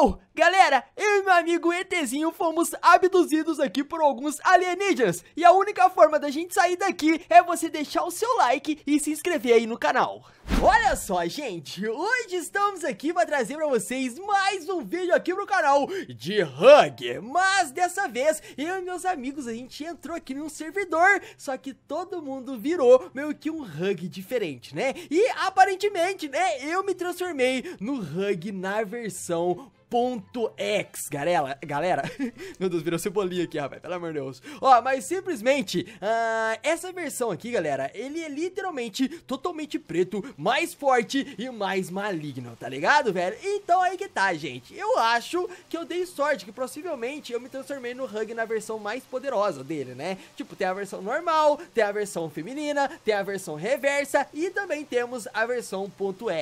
No! Galera, eu e meu amigo ETzinho fomos abduzidos aqui por alguns alienígenas. E a única forma da gente sair daqui é você deixar o seu like e se inscrever aí no canal. Olha só, gente, hoje estamos aqui para trazer para vocês mais um vídeo aqui pro canal de Hug. Mas dessa vez, eu e meus amigos, a gente entrou aqui num servidor, só que todo mundo virou meio que um Hug diferente, né? E aparentemente, né, eu me transformei no Hug na versão ponto muito X, galera. Galera, meu Deus, virou cebolinha aqui, rapaz, pelo amor de Deus. Ó, mas simplesmente, uh, essa versão aqui, galera, ele é literalmente totalmente preto, mais forte e mais maligno, tá ligado, velho? Então aí que tá, gente. Eu acho que eu dei sorte, que possivelmente eu me transformei no Hug na versão mais poderosa dele, né? Tipo, tem a versão normal, tem a versão feminina, tem a versão reversa e também temos a versão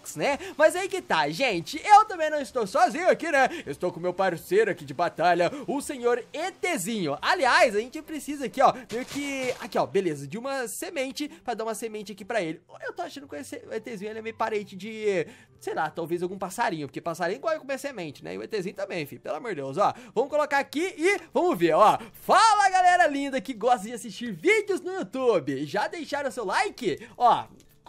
.x, né? Mas aí que tá, gente, eu também não estou sozinho aqui, né? Estou com meu parceiro aqui de batalha, o senhor ETzinho. Aliás, a gente precisa aqui, ó, meio que... Aqui, ó, beleza, de uma semente pra dar uma semente aqui pra ele. Eu tô achando que o ETzinho ele é meio parente de... Sei lá, talvez algum passarinho, porque passarinho gosta de comer semente, né? E o ETzinho também, filho, pelo amor de Deus, ó. Vamos colocar aqui e vamos ver, ó. Fala, galera linda que gosta de assistir vídeos no YouTube. Já deixaram seu like? Ó,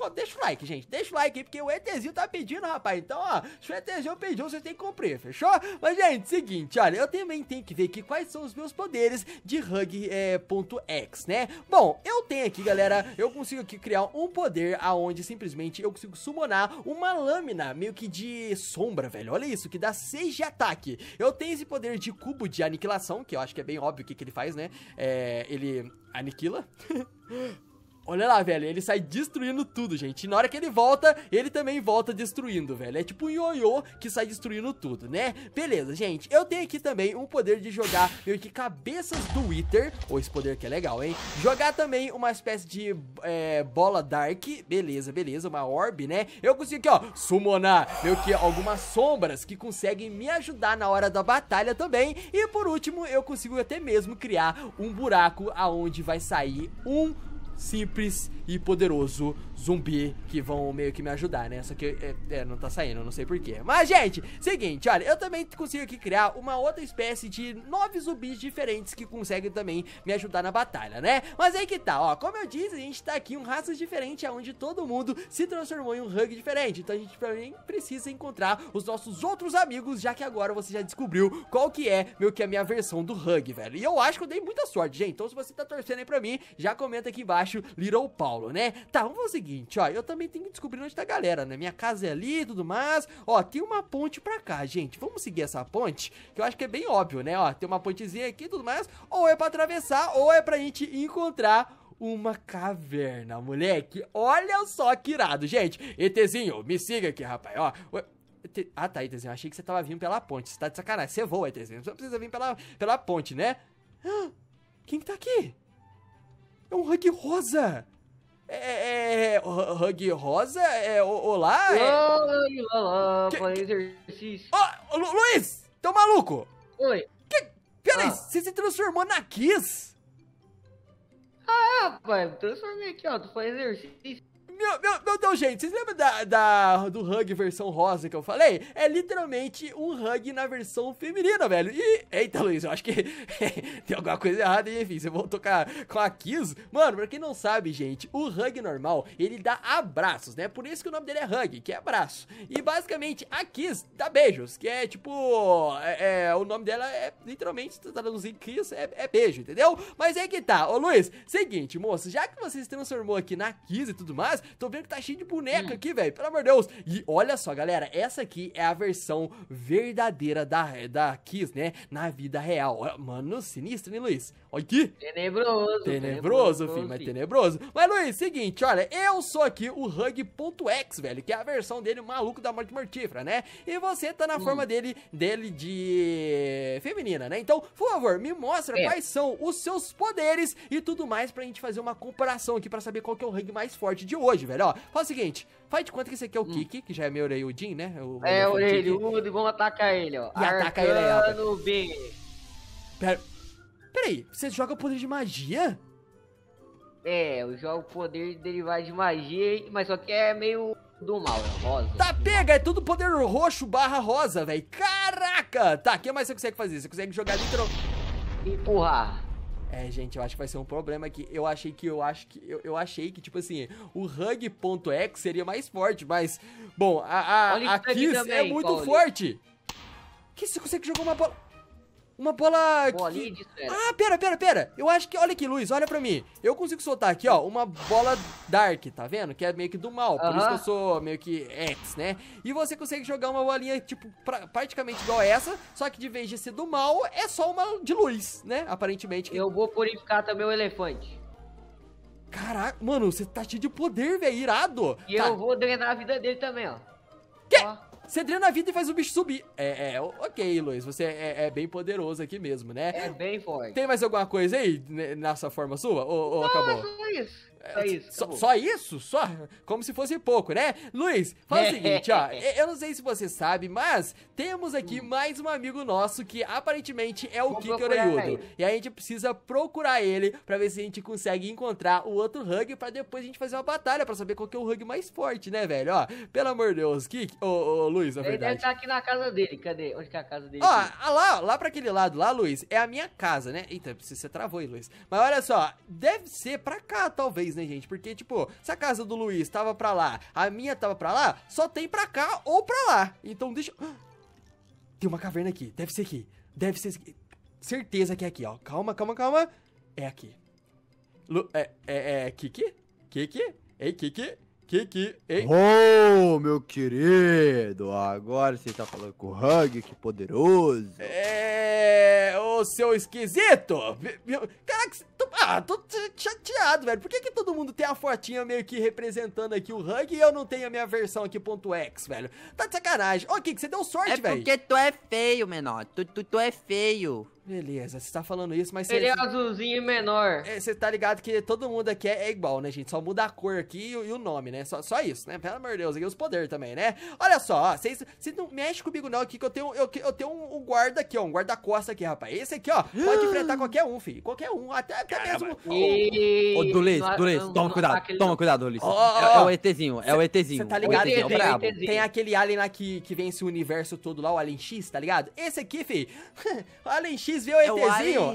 Deixa o like, gente. Deixa o like aí, porque o ETzinho tá pedindo, rapaz. Então, ó, se o ETzinho pediu, você tem que cumprir, fechou? Mas, gente, seguinte, olha, eu também tenho que ver aqui quais são os meus poderes de Hug.x, é, ponto X, né? Bom, eu tenho aqui, galera, eu consigo aqui criar um poder aonde simplesmente eu consigo summonar uma lâmina meio que de sombra, velho. Olha isso, que dá 6 de ataque. Eu tenho esse poder de cubo de aniquilação, que eu acho que é bem óbvio o que, que ele faz, né? É, ele aniquila. Olha lá, velho, ele sai destruindo tudo, gente. E na hora que ele volta, ele também volta destruindo, velho. É tipo um ioiô que sai destruindo tudo, né? Beleza, gente. Eu tenho aqui também um poder de jogar meio que cabeças do Wither. Ou oh, esse poder que é legal, hein? Jogar também uma espécie de é, bola Dark. Beleza, beleza. Uma orb, né? Eu consigo aqui, ó, summonar meio que algumas sombras que conseguem me ajudar na hora da batalha também. E por último, eu consigo até mesmo criar um buraco aonde vai sair um simples e poderoso zumbi que vão meio que me ajudar, né? Só que é, é, não tá saindo, não sei porquê. Mas, gente, seguinte, olha, eu também consigo aqui criar uma outra espécie de nove zumbis diferentes que conseguem também me ajudar na batalha, né? Mas aí que tá, ó, como eu disse, a gente tá aqui um raças diferente onde todo mundo se transformou em um hug diferente. Então a gente também precisa encontrar os nossos outros amigos, já que agora você já descobriu qual que é, meu que é a minha versão do hug, velho. E eu acho que eu dei muita sorte, gente. Então se você tá torcendo aí pra mim, já comenta aqui embaixo acho Little Paulo, né? Tá, vamos fazer o seguinte, ó, eu também tenho que descobrir onde tá a galera, né? Minha casa é ali e tudo mais. Ó, tem uma ponte pra cá, gente. Vamos seguir essa ponte, que eu acho que é bem óbvio, né? Ó, tem uma pontezinha aqui e tudo mais. Ou é pra atravessar, ou é pra gente encontrar uma caverna, moleque. Olha só que irado, gente. ETzinho, me siga aqui, rapaz, ó. Ah, tá, ETzinho, achei que você tava vindo pela ponte. Você tá de sacanagem. Você voa, ETzinho. Você não precisa vir pela, pela ponte, né? Ah, quem que tá aqui? É um hug rosa! É, é, é hug é, rosa? É, olá? É... Lá, lá, lá, exercício. Ó, Luiz, tão maluco? Oi. Que... Peraí, ah. você se transformou na Kiss? Ah, é, rapaz, transformei aqui, ó, tu faz exercício. Meu, meu, meu Deus, gente, vocês lembram da, da, do hug versão rosa que eu falei? É literalmente um hug na versão feminina, velho. E, eita, Luiz, eu acho que tem alguma coisa errada aí, enfim, você voltou com a, com a Mano, pra quem não sabe, gente, o hug normal, ele dá abraços, né? Por isso que o nome dele é hug, que é abraço. E basicamente, a Kiz dá beijos, que é tipo, é, é o nome dela é literalmente, traduzir Kiz, é, é beijo, entendeu? Mas aí que tá, ô Luiz, seguinte, moço, já que você se transformou aqui na Kiz e tudo mais, Tô vendo que tá cheio de boneca hum. aqui, velho. Pelo amor de Deus. E olha só, galera. Essa aqui é a versão verdadeira da, da Kiss, né? Na vida real. Mano, sinistro, né, Luiz? Olha aqui. Tenebroso. Tenebroso, tenebroso filho, mas tenebroso. Mas, Luiz, seguinte, olha, eu sou aqui o Hug.x, velho, que é a versão dele maluco da morte mortífera, né? E você tá na hum. forma dele, dele de feminina, né? Então, por favor, me mostra é. quais são os seus poderes e tudo mais pra gente fazer uma comparação aqui pra saber qual que é o Hug mais forte de hoje, velho. Ó, fala o seguinte, faz de conta que esse aqui é o hum. Kiki, que já é meu orelhudinho, né? O, é, orelhudo, e vamos atacar ele, ó. E Arcano ataca ele aí, ó. Bem. Pera... Peraí, você joga poder de magia? É, eu jogo poder derivado de magia, mas só que é meio do mal, é rosa. Tá, pega, é tudo poder roxo barra rosa, velho. Caraca! Tá, o que mais você consegue fazer? Você consegue jogar dentro... Empurrar. É, gente, eu acho que vai ser um problema aqui. Eu achei que eu acho que eu, eu achei que tipo assim, o hug.exe seria mais forte, mas bom, a a, a Kiss é também, é muito Paulo. forte. Que você consegue jogar uma bola? Uma bola... que... Ah, pera, pera, pera. Eu acho que... Olha aqui, Luiz, olha pra mim. Eu consigo soltar aqui, ó, uma bola dark, tá vendo? Que é meio que do mal. Por uh -huh. isso que eu sou meio que X, né? E você consegue jogar uma bolinha, tipo, pra... praticamente igual essa. Só que de vez de ser do mal, é só uma de luz, né? Aparentemente. Eu vou purificar também o elefante. Caraca, mano, você tá cheio de poder, velho, irado. E tá. eu vou drenar a vida dele também, ó. Quê? Ó. Você drena a vida e faz o bicho subir. É, é ok, Luiz. Você é, é, é, bem poderoso aqui mesmo, né? É bem forte. Tem mais alguma coisa aí né, nessa forma sua? Ou, ou Não, acabou? É só isso. É é só isso, só, só, isso? Só? Como se fosse pouco, né? Luiz, faz o é, seguinte, ó. Eu não sei se você sabe, mas temos aqui hum. mais um amigo nosso que aparentemente é o Vou Kiko Oreiudo. E a gente precisa procurar ele pra ver se a gente consegue encontrar o outro rug pra depois a gente fazer uma batalha pra saber qual que é o rug mais forte, né, velho? Ó, pelo amor de Deus, Kiko. Ô, ô, Luiz, na verdade. Ele deve estar tá aqui na casa dele. Cadê? Onde que é a casa dele? Ó, ah, lá, lá pra aquele lado lá, Luiz, é a minha casa, né? Eita, você travou aí, Luiz. Mas olha só, deve ser pra cá, talvez né, gente? Porque, tipo, se a casa do Luiz tava pra lá, a minha tava pra lá, só tem pra cá ou pra lá. Então deixa... Tem uma caverna aqui, deve ser aqui, deve ser... Certeza que é aqui, ó. Calma, calma, calma. É aqui. Lu... É, é, é... Kiki? Kiki? Ei, Kiki? Kiki, ei. Oh, meu querido, agora você tá falando com o Hug, que poderoso. É, ô seu esquisito. Caraca, ah, tô chateado, velho. Por que, que todo mundo tem a fotinha meio que representando aqui o Hug e eu não tenho a minha versão aqui, ponto X, velho? Tá de sacanagem. Ó, oh, você deu sorte, é velho. É porque velho. tu é feio, menor. Tu, tu, tu é feio. Beleza, você tá falando isso, mas... Cê, ele é azulzinho e menor. Você é, tá ligado que todo mundo aqui é, é, igual, né, gente? Só muda a cor aqui e, e o nome, né? Só, só, isso, né? Pelo amor de Deus, aqui os poderes também, né? Olha só, vocês não mexe comigo não aqui que eu tenho, eu, eu tenho um, um, guarda aqui, ó. Um guarda-costa aqui, rapaz. Esse aqui, ó, pode enfrentar qualquer um, filho. Qualquer um, até, até mesmo... E... Ô, oh, Dulês, toma cuidado, toma cuidado, Dulês. Oh, oh, é, é, o ETzinho, é o ETzinho. Você tá ligado? ETzinho, tem, tem, tem, aquele alien lá que, que vence o universo todo lá, o Alien X, tá ligado? Esse aqui, filho, Alien X vê o ETzinho, é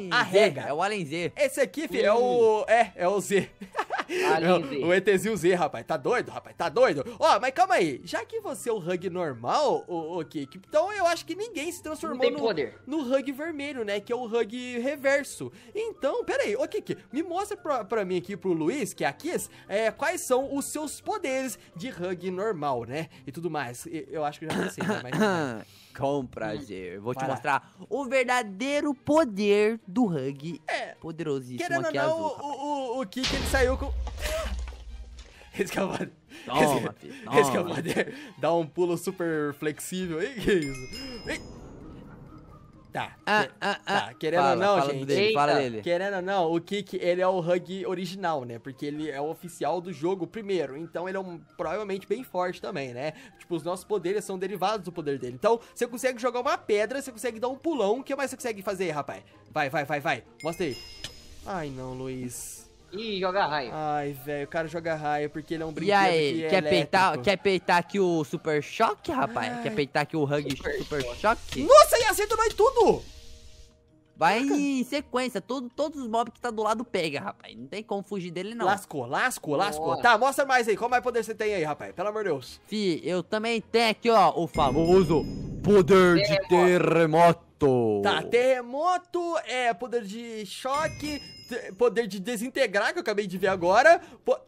o arrega. Z, é o Alien Z. Esse aqui, filho, é o. Hum. É, é o Z. o ETzinho Z, rapaz. Tá doido, rapaz? Tá doido? Ó, mas calma aí. Já que você é o Hug normal, o, o então eu acho que ninguém se transformou no, poder. no Hug vermelho, né? Que é o Hug reverso. Então, pera aí. Ô, Kiki, me mostra pra, pra mim aqui, pro Luiz, que é a Kiss, é, quais são os seus poderes de Hug normal, né? E tudo mais. Eu acho que já pensei, né? Mas... Com prazer. Vou te mostrar o verdadeiro poder do Hug. É. Poderosíssimo Querendo aqui não, azul. O, o, o kick, ele saiu com... Rescalvado. Toma, filho. Rescalvado. Dá um pulo super flexível. aí que isso? Ei. Tá. Ah, ah, ah. tá. Querendo fala, ou não, fala gente. Dele, fala dele. Querendo ou não, o Kick, ele é o Hug original, né? Porque ele é o oficial do jogo primeiro. Então ele é um, provavelmente bem forte também, né? Tipo, os nossos poderes são derivados do poder dele. Então, você consegue jogar uma pedra, você consegue dar um pulão. O que mais você consegue fazer, rapaz? Vai, vai, vai, vai. Mostra aí. Ai, não, Luiz. Ih, joga raio. Ai, velho, o cara joga raio porque ele é um brinquedo. E aí, que é quer, peitar, quer peitar aqui o Super Choque, rapaz? Ai. Quer peitar aqui o Hug Super, super Choque? Nossa, e acerta mais tudo! Vai Caraca. em sequência, todo, todos os mobs que tá do lado pega, rapaz. Não tem como fugir dele, não. Lascou, lascou, lascou. Tá, mostra mais aí. Qual mais poder você tem aí, rapaz? Pelo amor de Deus. Fi, eu também tenho aqui, ó, o famoso poder de terremoto terremoto. Tá, terremoto, é poder de choque, poder de desintegrar, que eu acabei de ver agora.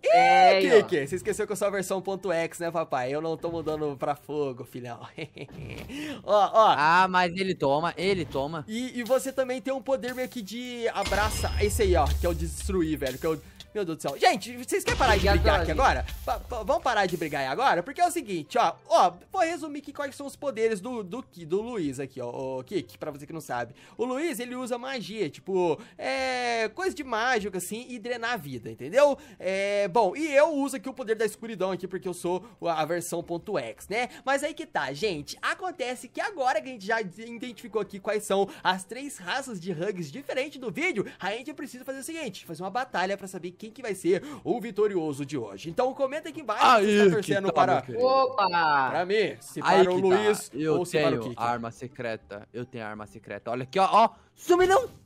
Ih, é, Kiki, você esqueceu que eu sou a versão .x, né, papai? Eu não tô mudando pra fogo, filhão. ó, ó. Ah, mas ele toma, ele toma. E, e, você também tem um poder meio que de abraça. Esse aí, ó, que é o destruir, velho, que é o meu Deus do céu. Gente, vocês querem parar de brigar aqui agora? P vamos parar de brigar aí agora? Porque é o seguinte, ó. Ó, vou resumir aqui quais são os poderes do, do, do Luiz aqui, ó. O Kik, pra você que não sabe. O Luiz, ele usa magia, tipo, é. coisa de mágico, assim, e drenar a vida, entendeu? É. Bom, e eu uso aqui o poder da escuridão aqui, porque eu sou a versão ponto X, né? Mas aí que tá, gente. Acontece que agora que a gente já identificou aqui quais são as três raças de rugs diferentes do vídeo, a gente precisa fazer o seguinte: fazer uma batalha pra saber quem quem que vai ser o vitorioso de hoje. Então comenta aqui embaixo Aí, se você tá torcendo tá, para... Opa! Pra mim, se para Aí o tá. Luiz tá. eu ou se para o arma secreta. Eu tenho arma secreta. Olha aqui, ó. ó. não.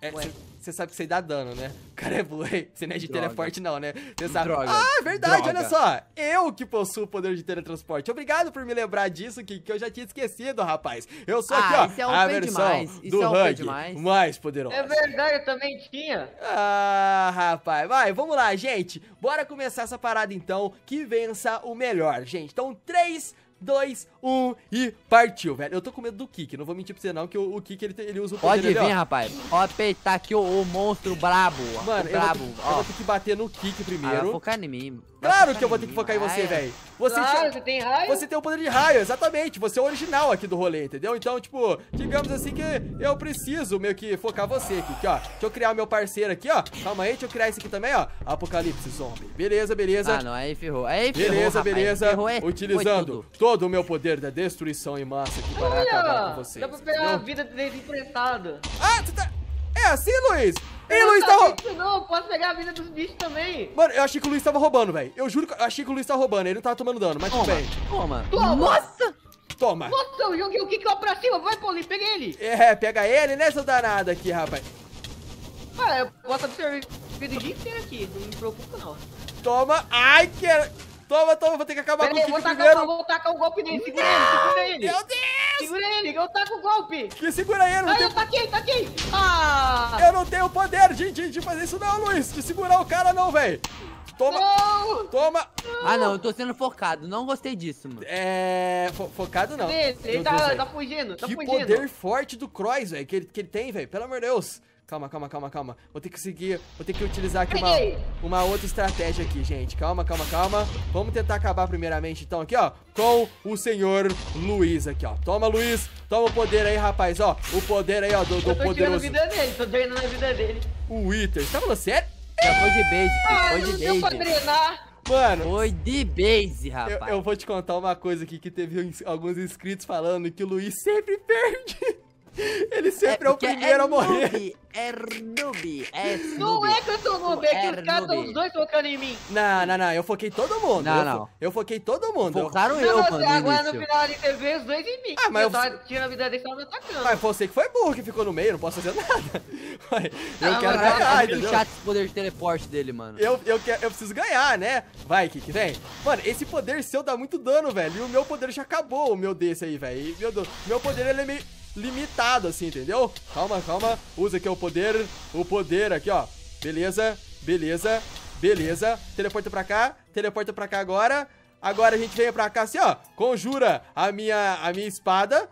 É, você é, sabe que você dá dano, né? O cara é boi. Você não é de Droga. teleporte, não, né? Você sabe. Droga. Ah, é verdade, Droga. olha só. Eu que possuo o poder de teletransporte. Obrigado por me lembrar disso, que, que eu já tinha esquecido, rapaz. Eu sou ah, aqui, ó. É um a versão do é Hug mais poderoso. É verdade, eu também tinha. Ah, rapaz. Vai, vamos lá, gente. Bora começar essa parada então. Que vença o melhor, gente. Então, três. 2, 1 e partiu, velho. Eu tô com medo do Kik, não vou mentir pra você não, que o, o Kik ele, ele usa o poder Pode vir, ali, rapaz. Ó, peitar aqui o, o monstro brabo. Mano, o brabo. Eu, vou, ó. eu vou ter que bater no Kik primeiro. Ah, focar em mim. Claro que eu vou ter que focar em você, velho. Você, claro, você tem raio? Você tem o poder de raio, exatamente. Você é o original aqui do rolê, entendeu? Então, tipo, digamos assim que eu preciso meio que focar você aqui, aqui ó. Deixa eu criar o meu parceiro aqui, ó. Calma aí, deixa eu criar esse aqui também, ó. Apocalipse Zombie. Beleza, beleza. Ah, não, aí ferrou. Aí ferrou, Beleza, rapaz. beleza. Ferrou é... Utilizando todo o meu poder da destruição em massa aqui para acabar com vocês. Dá pra pegar entendeu? a vida dele emprestado. Ah, você tá... É assim, Luiz? Ei, Luiz tava... Não, posso pegar a vida dos bichos também. Mano, eu achei que o Luiz tava roubando, velho. Eu juro que eu achei que o Luiz tava tá roubando. Ele não tá tava tomando dano, mas tudo bem. Toma. Toma. Nossa. Toma. Nossa, o joguei o que que pra cima. Vai, Paulinho, pega ele. É, pega ele, né, seu danado aqui, rapaz. Ah, eu posso absorver o dia inteiro aqui. Não me preocupa, não. Toma. Ai, que... Toma, toma, vou ter que acabar Pera com aí, o Kiko primeiro. Vou tacar o golpe nele, segura ele, segura ele. Meu Deus. Segura ele, eu taco o golpe. Que segura ele, Ah, Ai, tem... eu taquei, tá tá aqui. Ah! Eu não tenho poder de, de, de fazer isso não, Luiz. De segurar o cara não, velho. Toma! Não. Toma! Ah, não, eu tô sendo focado. Não gostei disso, mano. É. Fo focado não. Ele, tá, tá fugindo, tá que fugindo. Que poder forte do Croix, velho, que ele, que ele tem, velho. Pelo amor de Deus. Calma, calma, calma, calma. Vou ter que seguir, vou ter que utilizar aqui uma, uma outra estratégia aqui, gente. Calma, calma, calma. Vamos tentar acabar primeiramente, então, aqui, ó, com o senhor Luiz aqui, ó. Toma, Luiz. Toma o poder aí, rapaz, ó. O poder aí, ó, do, do Eu tô poderoso. tirando a vida dele, tô treinando a vida dele. O Wither. Você tá falando sério? Já é, foi de base, ah, foi de base. Deu pra treinar. Mano, foi de base, rapaz. Eu, eu, vou te contar uma coisa aqui que teve alguns inscritos falando que o Luiz sempre perde. Ele sempre é, é o é primeiro é a morrer. Noob, é noob, é noob. Não é que eu sou noob, é, é que os caras estão os dois focando em mim. Não, não, não, eu foquei todo mundo. Não, eu não. eu foquei todo mundo. Focaram eu, mano, Agora no, final ali você vê os dois em mim. Ah, mas eu, eu tava a vida dele e tava me atacando. Mas você que foi burro que ficou no meio, não posso fazer nada. eu quero é ganhar, é entendeu? chato esse poder de teleporte dele, mano. Eu, eu, quero, eu preciso ganhar, né? Vai, Kiki, vem. Mano, esse poder seu dá muito dano, velho. E o meu poder já acabou, o meu desse aí, velho. Meu Deus, meu poder ele é meio limitado, assim, entendeu? Calma, calma. Usa aqui o poder. O poder aqui, ó. Beleza, beleza, beleza. Teleporta pra cá, teleporta pra cá agora. Agora a gente vem pra cá assim, ó. Conjura a minha, a minha espada.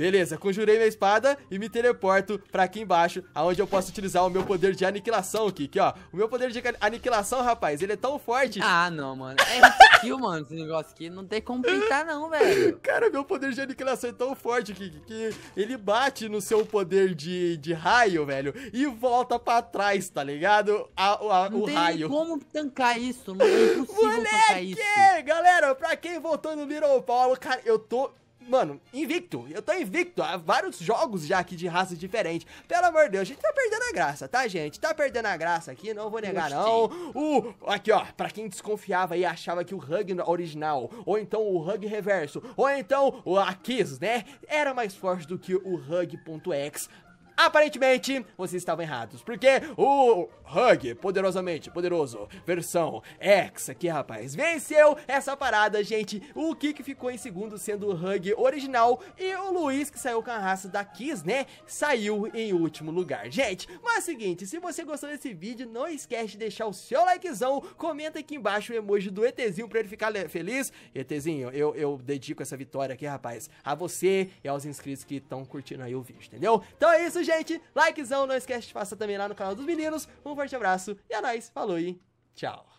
Beleza, conjurei minha espada e me teleporto pra aqui embaixo, aonde eu posso utilizar o meu poder de aniquilação, Kiki, ó. O meu poder de aniquilação, rapaz, ele é tão forte. Ah, não, mano. É skill, mano, esse negócio aqui. Não tem como pintar, não, velho. Cara, meu poder de aniquilação é tão forte, Kiki, que ele bate no seu poder de, de raio, velho, e volta pra trás, tá ligado? A, a, o raio. como tancar isso, mano. É impossível Moleque! tancar isso. Galera, pra quem voltou no Little Paulo, cara, eu tô mano, invicto. Eu tô invicto há vários jogos já aqui de raças diferentes. Pelo amor de Deus, a gente tá perdendo a graça, tá, gente? Tá perdendo a graça aqui, não vou negar, não. O. Aqui, ó, pra quem desconfiava e achava que o Hug original, ou então o Hug reverso, ou então o Akis, né? Era mais forte do que o Hug.exe. Aparentemente, vocês estavam errados, porque o Hug, poderosamente, poderoso, versão X aqui, rapaz, venceu essa parada, gente. O Kik ficou em segundo, sendo o Hug original, e o Luiz, que saiu com a raça da Kiss, né, saiu em último lugar. Gente, mas é o seguinte, se você gostou desse vídeo, não esquece de deixar o seu likezão, comenta aqui embaixo o emoji do ETzinho pra ele ficar feliz. ETzinho, eu, eu dedico essa vitória aqui, rapaz, a você e aos inscritos que estão curtindo aí o vídeo, entendeu? Então é isso, gente gente, likezão, não esquece de passar também lá no canal dos meninos. Um forte abraço e é nóis, falou e tchau.